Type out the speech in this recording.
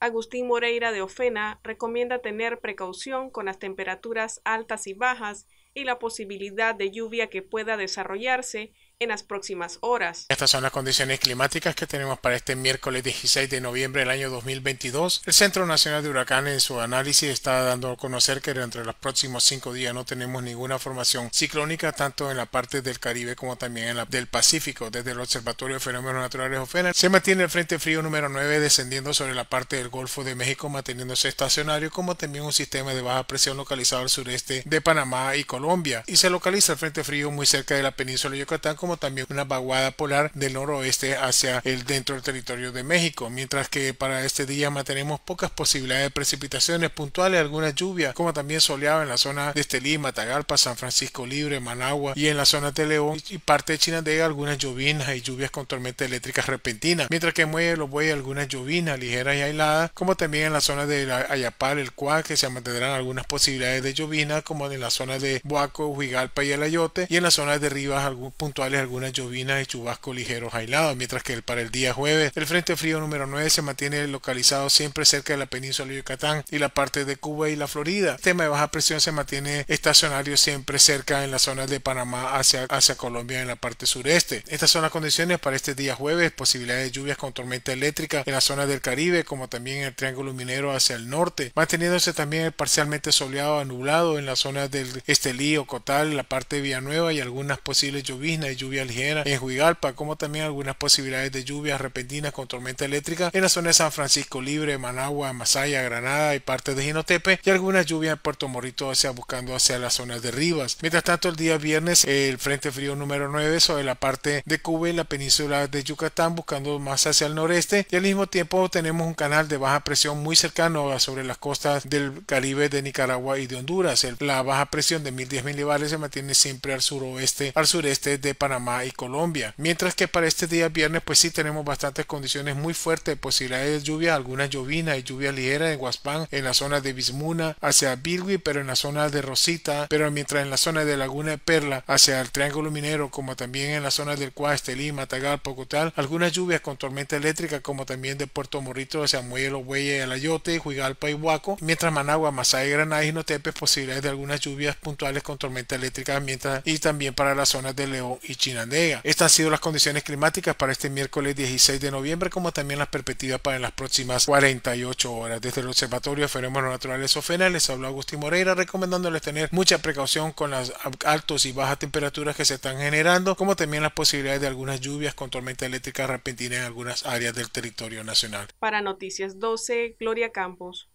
Agustín Moreira de Ofena recomienda tener precaución con las temperaturas altas y bajas y la posibilidad de lluvia que pueda desarrollarse en las próximas horas. Estas son las condiciones climáticas que tenemos para este miércoles 16 de noviembre del año 2022. El Centro Nacional de Huracanes en su análisis está dando a conocer que durante los próximos cinco días no tenemos ninguna formación ciclónica tanto en la parte del Caribe como también en la del Pacífico. Desde el Observatorio de Fenómenos Naturales OFENA se mantiene el Frente Frío número 9 descendiendo sobre la parte del Golfo de México manteniéndose estacionario como también un sistema de baja presión localizado al sureste de Panamá y Colombia y se localiza el Frente Frío muy cerca de la península de Yucatán como también una vaguada polar del noroeste hacia el dentro del territorio de México, mientras que para este día mantenemos pocas posibilidades de precipitaciones puntuales, algunas lluvias, como también soleado en la zona de Estelí, Matagalpa, San Francisco Libre, Managua y en la zona de León y parte de Chinandega algunas llovinas y lluvias con tormentas eléctricas repentinas, mientras que en Muelle los Bueyes algunas llovinas ligeras y aisladas, como también en la zona de Ayapal, el Cuac, que se mantendrán algunas posibilidades de llovina, como en la zona de Boaco, Huigalpa y El Ayote, y en las zonas de Rivas algunos puntuales algunas llovinas y chubascos ligeros aislados, mientras que para el día jueves el frente frío número 9 se mantiene localizado siempre cerca de la península de Yucatán y la parte de Cuba y la Florida. El tema de baja presión se mantiene estacionario siempre cerca en las zonas de Panamá hacia, hacia Colombia en la parte sureste. Estas son las condiciones para este día jueves, posibilidades de lluvias con tormenta eléctrica en la zonas del Caribe como también en el Triángulo Minero hacia el norte, manteniéndose también parcialmente soleado a nublado en las zonas del Estelí, o en la parte de Villanueva y algunas posibles lloviznas y lluvias ligera en Juigalpa, como también algunas posibilidades de lluvias repentinas con tormenta eléctrica en la zona de San Francisco Libre, Managua, Masaya, Granada y parte de Jinotepe, y algunas lluvias en Puerto Morito hacia buscando hacia las zonas de Rivas. Mientras tanto, el día viernes, el Frente Frío número 9 sobre la parte de Cuba y la península de Yucatán, buscando más hacia el noreste, y al mismo tiempo tenemos un canal de baja presión muy cercano sobre las costas del Caribe de Nicaragua y de Honduras. La baja presión de 1010 milibares se mantiene siempre al suroeste, al sureste de Panamá y Colombia. Mientras que para este día viernes pues sí tenemos bastantes condiciones muy fuertes, posibilidades de lluvia, algunas llovinas y lluvia ligera en Guaspán, en la zona de Bismuna, hacia Bilgui pero en la zona de Rosita, pero mientras en la zona de Laguna de Perla, hacia el Triángulo Minero, como también en la zona del Cuaste, Lima, Pocotal, algunas lluvias con tormenta eléctrica, como también de Puerto Morrito hacia Muelo, Huella, Alayote, Juigalpa y Huaco, mientras Managua, Masaya, Granada y Notepes, posibilidades de algunas lluvias puntuales con tormenta eléctrica, mientras y también para las zonas de León y Chile. Estas han sido las condiciones climáticas para este miércoles 16 de noviembre, como también las perspectivas para las próximas 48 horas. Desde el Observatorio de Fenómenos Naturales OFENA les habló Agustín Moreira, recomendándoles tener mucha precaución con las altas y bajas temperaturas que se están generando, como también las posibilidades de algunas lluvias con tormenta eléctrica repentina en algunas áreas del territorio nacional. Para Noticias 12, Gloria Campos.